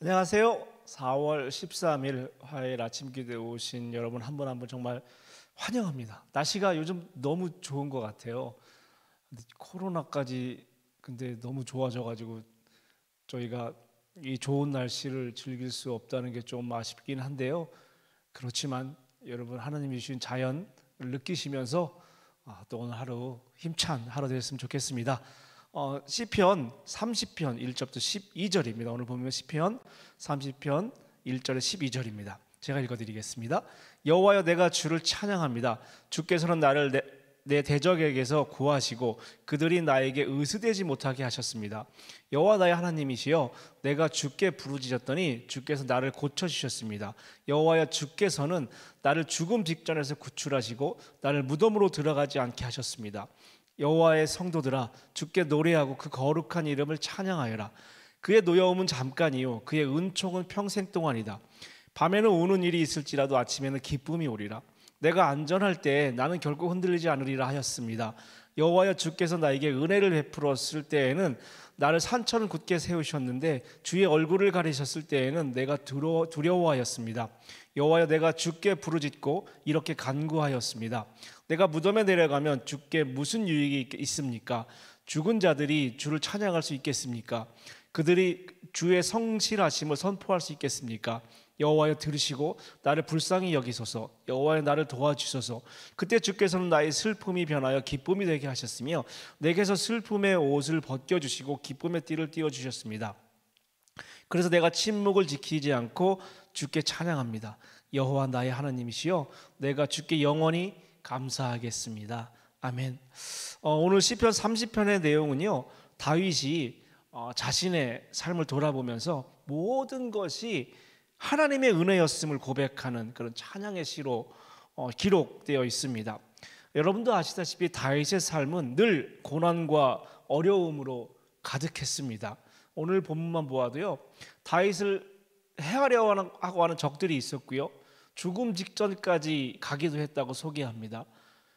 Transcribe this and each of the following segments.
안녕하세요. 4월 13일 화요일 아침 기도에 오신 여러분 한 분 한 분 정말 환영합니다. 날씨가 요즘 너무 좋은 것 같아요. 코로나까지 근데 너무 좋아져가지고 저희가 이 좋은 날씨를 즐길 수 없다는 게 좀 아쉽긴 한데요. 그렇지만 여러분 하나님이 주신 자연을 느끼시면서 아, 또 오늘 하루 힘찬 하루 되셨으면 좋겠습니다. 어, 시편 30편 1절부터 12절입니다. 오늘 보면 시편 30편 1절에 12절입니다. 제가 읽어드리겠습니다. 여호와여 내가 주를 찬양합니다. 주께서는 나를 내, 내 대적에게서 구하시고 그들이 나에게 의스되지 못하게 하셨습니다. 여호와 나의 하나님이시여 내가 주께 부르짖었더니 주께서 나를 고쳐 주셨습니다. 여호와여 주께서는 나를 죽음 직전에서 구출하시고 나를 무덤으로 들어가지 않게 하셨습니다. 여호와의 성도들아 주께 노래하고 그 거룩한 이름을 찬양하여라 그의 노여움은 잠깐이요 그의 은총은 평생 동안이다 밤에는 우는 일이 있을지라도 아침에는 기쁨이 오리라 내가 안전할 때 나는 결코 흔들리지 않으리라 하였습니다 여호와여 주께서 나에게 은혜를 베풀었을 때에는 나를 산천럼 굳게 세우셨는데 주의 얼굴을 가리셨을 때에는 내가 두려워하였습니다 여호와여 내가 주께 부르짖고 이렇게 간구하였습니다. 내가 무덤에 내려가면 주께 무슨 유익이 있습니까? 죽은 자들이 주를 찬양할 수 있겠습니까? 그들이 주의 성실하심을 선포할 수 있겠습니까? 여호와여 들으시고 나를 불쌍히 여기소서 여호와여 나를 도와주소서 그때 주께서는 나의 슬픔이 변하여 기쁨이 되게 하셨으며 내게서 슬픔의 옷을 벗겨주시고 기쁨의 띠를 띄워주셨습니다 그래서 내가 침묵을 지키지 않고 주께 찬양합니다. 여호와 나의 하나님이시여 내가 주께 영원히 감사하겠습니다. 아멘. 어, 오늘 시편 30편의 내용은요. 다윗이 어, 자신의 삶을 돌아보면서 모든 것이 하나님의 은혜였음을 고백하는 그런 찬양의 시로 어, 기록되어 있습니다. 여러분도 아시다시피 다윗의 삶은 늘 고난과 어려움으로 가득했습니다. 오늘 본문만 보아도요. 다윗을 해하려 하고 하는 적들이 있었고요. 죽음 직전까지 가기도 했다고 소개합니다.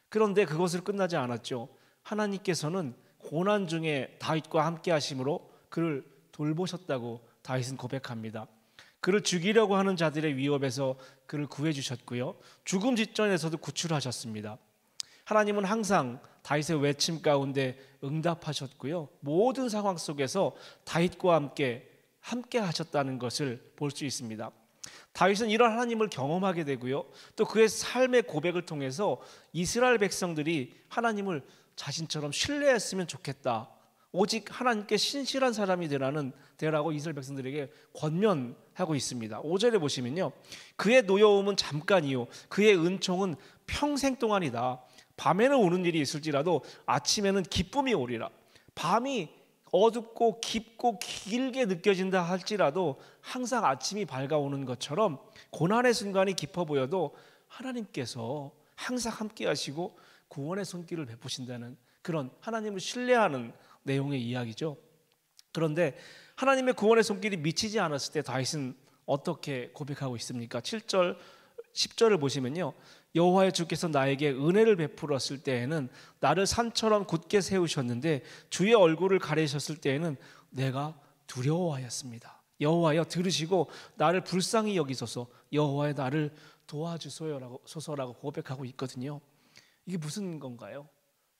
그런데 그것을 끝나지 않았죠. 하나님께서는 고난 중에 다윗과 함께 하심으로 그를 돌보셨다고 다윗은 고백합니다. 그를 죽이려고 하는 자들의 위협에서 그를 구해 주셨고요. 죽음 직전에서도 구출하셨습니다. 하나님은 항상 다윗의 외침 가운데 응답하셨고요. 모든 상황 속에서 다윗과 함께 함께 하셨다는 것을 볼 수 있습니다. 다윗은 이런 하나님을 경험하게 되고요. 또 그의 삶의 고백을 통해서 이스라엘 백성들이 하나님을 자신처럼 신뢰했으면 좋겠다. 오직 하나님께 신실한 사람이 되라는 되라고 이스라엘 백성들에게 권면하고 있습니다. 5절에 보시면요. 그의 노여움은 잠깐이요. 그의 은총은 평생 동안이다. 밤에는 우는 일이 있을지라도 아침에는 기쁨이 오리라. 밤이 어둡고 깊고 길게 느껴진다 할지라도 항상 아침이 밝아오는 것처럼 고난의 순간이 깊어 보여도 하나님께서 항상 함께 하시고 구원의 손길을 베푸신다는 그런 하나님을 신뢰하는 내용의 이야기죠. 그런데 하나님의 구원의 손길이 미치지 않았을 때 다윗은 어떻게 고백하고 있습니까? 7절 10절을 보시면요. 여호와의 주께서 나에게 은혜를 베풀었을 때에는 나를 산처럼 굳게 세우셨는데 주의 얼굴을 가리셨을 때에는 내가 두려워하였습니다. 여호와여 들으시고 나를 불쌍히 여기소서 여호와의 나를 도와주소서라고 소서라고 고백하고 있거든요. 이게 무슨 건가요?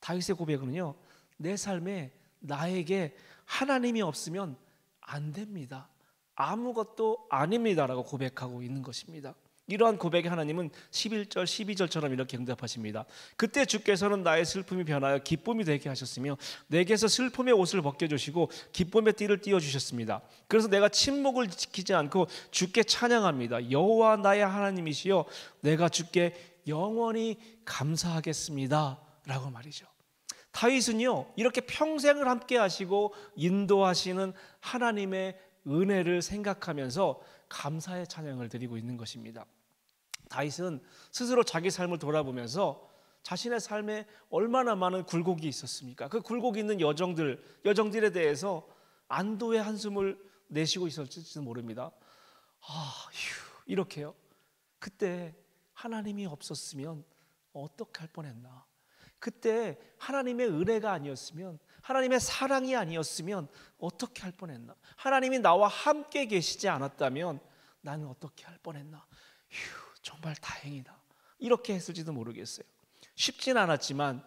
다윗의 고백은요. 내 삶에 나에게 하나님이 없으면 안 됩니다. 아무것도 아닙니다라고 고백하고 있는 것입니다. 이러한 고백에 하나님은 11절, 12절처럼 이렇게 응답하십니다. 그때 주께서는 나의 슬픔이 변하여 기쁨이 되게 하셨으며 내게서 슬픔의 옷을 벗겨 주시고 기쁨의 띠를 띄워 주셨습니다. 그래서 내가 침묵을 지키지 않고 주께 찬양합니다. 여호와 나의 하나님이시여 내가 주께 영원히 감사하겠습니다라고 말이죠. 다윗은요. 이렇게 평생을 함께 하시고 인도하시는 하나님의 은혜를 생각하면서 감사의 찬양을 드리고 있는 것입니다. 다윗은 스스로 자기 삶을 돌아보면서 자신의 삶에 얼마나 많은 굴곡이 있었습니까? 그굴곡 있는 여정들, 여정들에 대해서 안도의 한숨을 내쉬고 있었을지도 모릅니다. 아, 휴, 이렇게요. 그때 하나님이 없었으면 어떻게 할 뻔했나. 그때 하나님의 은혜가 아니었으면 하나님의 사랑이 아니었으면 어떻게 할 뻔했나. 하나님이 나와 함께 계시지 않았다면 나는 어떻게 할 뻔했나. 휴, 정말 다행이다. 이렇게 했을지도 모르겠어요. 쉽진 않았지만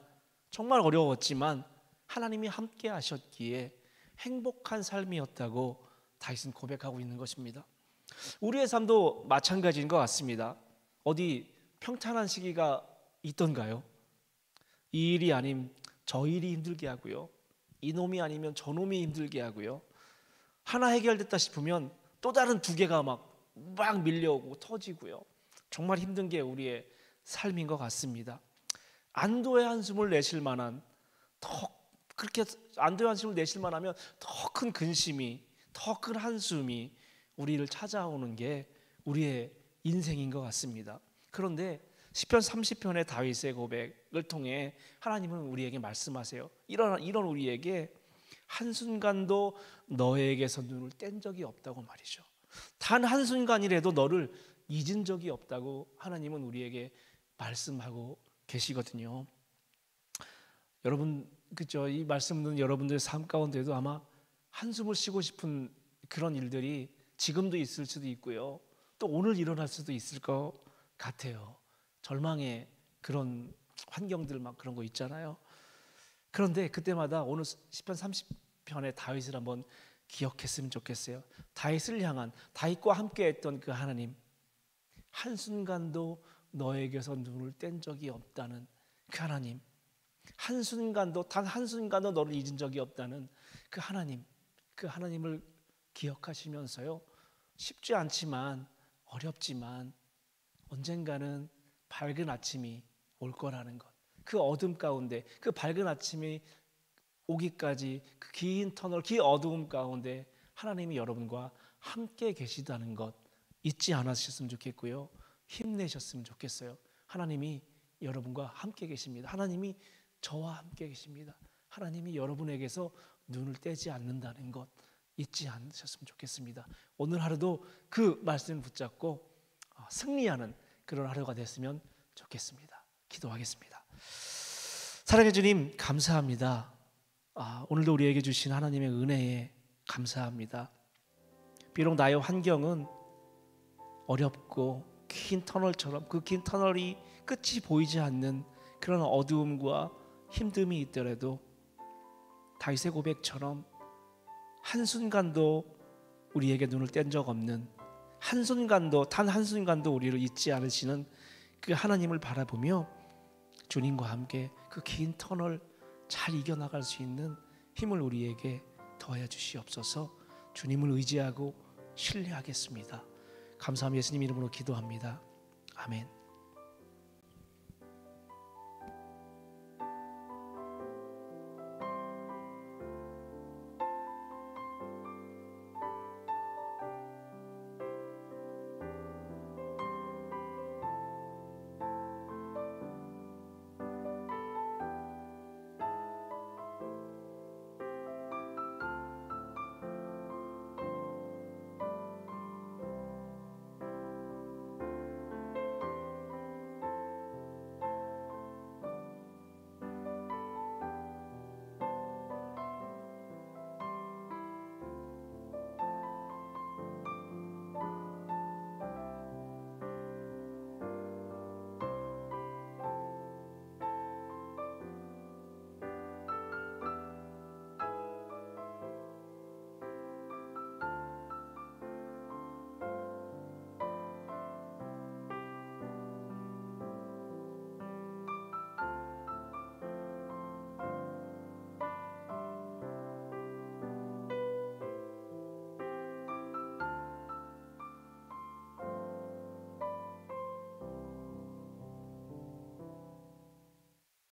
정말 어려웠지만 하나님이 함께 하셨기에 행복한 삶이었다고 다윗은 고백하고 있는 것입니다. 우리의 삶도 마찬가지인 것 같습니다. 어디 평탄한 시기가 있던가요? 이 일이 아님 저 일이 힘들게 하고요. 이놈이 아니면 저놈이 힘들게 하고요. 하나 해결됐다 싶으면 또 다른 두 개가 막, 막 밀려오고 터지고요. 정말 힘든 게 우리의 삶인 것 같습니다. 안도의 한숨을 내실 만한 더 그렇게 안도의 한숨을 내실 만하면 더 큰 근심이 더 큰 한숨이 우리를 찾아오는 게 우리의 인생인 것 같습니다. 그런데 시편 30편의 다윗의 고백을 통해 하나님은 우리에게 말씀하세요. 이런 이런 우리에게 한순간도 너에게서 눈을 뗀 적이 없다고 말이죠. 단 한순간이라도 너를 잊은 적이 없다고 하나님은 우리에게 말씀하고 계시거든요. 여러분 그죠? 이 말씀은 여러분들의 삶 가운데도 아마 한숨을 쉬고 싶은 그런 일들이 지금도 있을 수도 있고요. 또 오늘 일어날 수도 있을 것 같아요. 절망의 그런 환경들 막 그런 거 있잖아요. 그런데 그때마다 오늘 시편 30편의 다윗을 한번 기억했으면 좋겠어요. 다윗을 향한 다윗과 함께 했던 그 하나님 한순간도 너에게서 눈을 뗀 적이 없다는 그 하나님. 한순간도 단 한순간도 너를 잊은 적이 없다는 그 하나님. 그 하나님을 기억하시면서요. 쉽지 않지만 어렵지만 언젠가는 밝은 아침이 올 거라는 것. 그 어둠 가운데 그 밝은 아침이 오기까지 그 긴 터널, 긴 어두움 가운데 하나님이 여러분과 함께 계시다는 것. 잊지 않으셨으면 좋겠고요. 힘내셨으면 좋겠어요. 하나님이 여러분과 함께 계십니다. 하나님이 저와 함께 계십니다. 하나님이 여러분에게서 눈을 떼지 않는다는 것 잊지 않으셨으면 좋겠습니다. 오늘 하루도 그 말씀 붙잡고 어, 승리하는 그런 하루가 됐으면 좋겠습니다. 기도하겠습니다. 사랑해 주님 감사합니다. 아, 오늘도 우리에게 주신 하나님의 은혜에 감사합니다. 비록 나의 환경은 어렵고 긴 터널처럼 그 긴 터널이 끝이 보이지 않는 그런 어두움과 힘듦이 있더라도 다윗의 고백처럼 한순간도 우리에게 눈을 뗀 적 없는 한순간도 단 한순간도 우리를 잊지 않으시는 그 하나님을 바라보며 주님과 함께 그 긴 터널 잘 이겨나갈 수 있는 힘을 우리에게 더하여 주시옵소서 주님을 의지하고 신뢰하겠습니다. 감사함 예수님 이름으로 기도합니다. 아멘.